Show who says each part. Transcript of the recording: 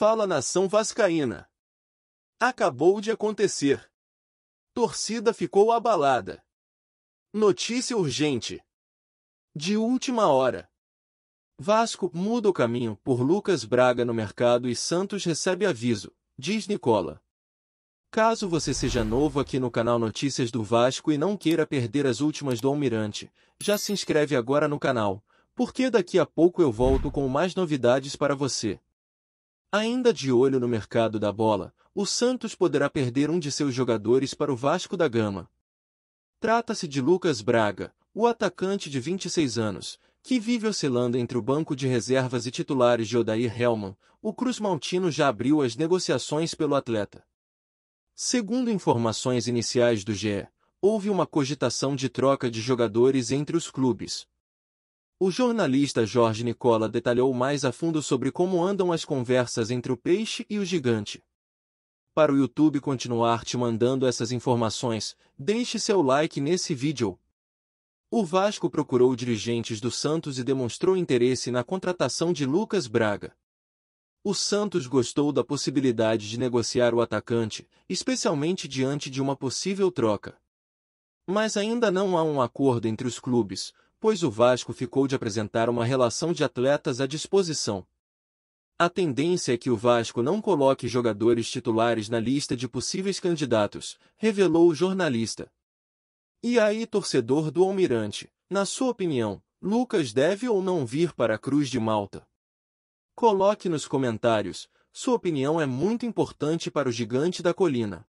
Speaker 1: Fala nação vascaína. Acabou de acontecer. Torcida ficou abalada. Notícia urgente. De última hora. Vasco muda o caminho por Lucas Braga no mercado e Santos recebe aviso, diz Nicola. Caso você seja novo aqui no canal Notícias do Vasco e não queira perder as últimas do Almirante, já se inscreve agora no canal, porque daqui a pouco eu volto com mais novidades para você. Ainda de olho no mercado da bola, o Santos poderá perder um de seus jogadores para o Vasco da Gama. Trata-se de Lucas Braga, o atacante de 26 anos, que vive oscilando entre o banco de reservas e titulares de Odair Hellman, o Cruz Maltino já abriu as negociações pelo atleta. Segundo informações iniciais do GE, houve uma cogitação de troca de jogadores entre os clubes, o jornalista Jorge Nicola detalhou mais a fundo sobre como andam as conversas entre o peixe e o gigante. Para o YouTube continuar te mandando essas informações, deixe seu like nesse vídeo. O Vasco procurou dirigentes do Santos e demonstrou interesse na contratação de Lucas Braga. O Santos gostou da possibilidade de negociar o atacante, especialmente diante de uma possível troca. Mas ainda não há um acordo entre os clubes, pois o Vasco ficou de apresentar uma relação de atletas à disposição. A tendência é que o Vasco não coloque jogadores titulares na lista de possíveis candidatos, revelou o jornalista. E aí, torcedor do Almirante, na sua opinião, Lucas deve ou não vir para a Cruz de Malta? Coloque nos comentários, sua opinião é muito importante para o gigante da colina.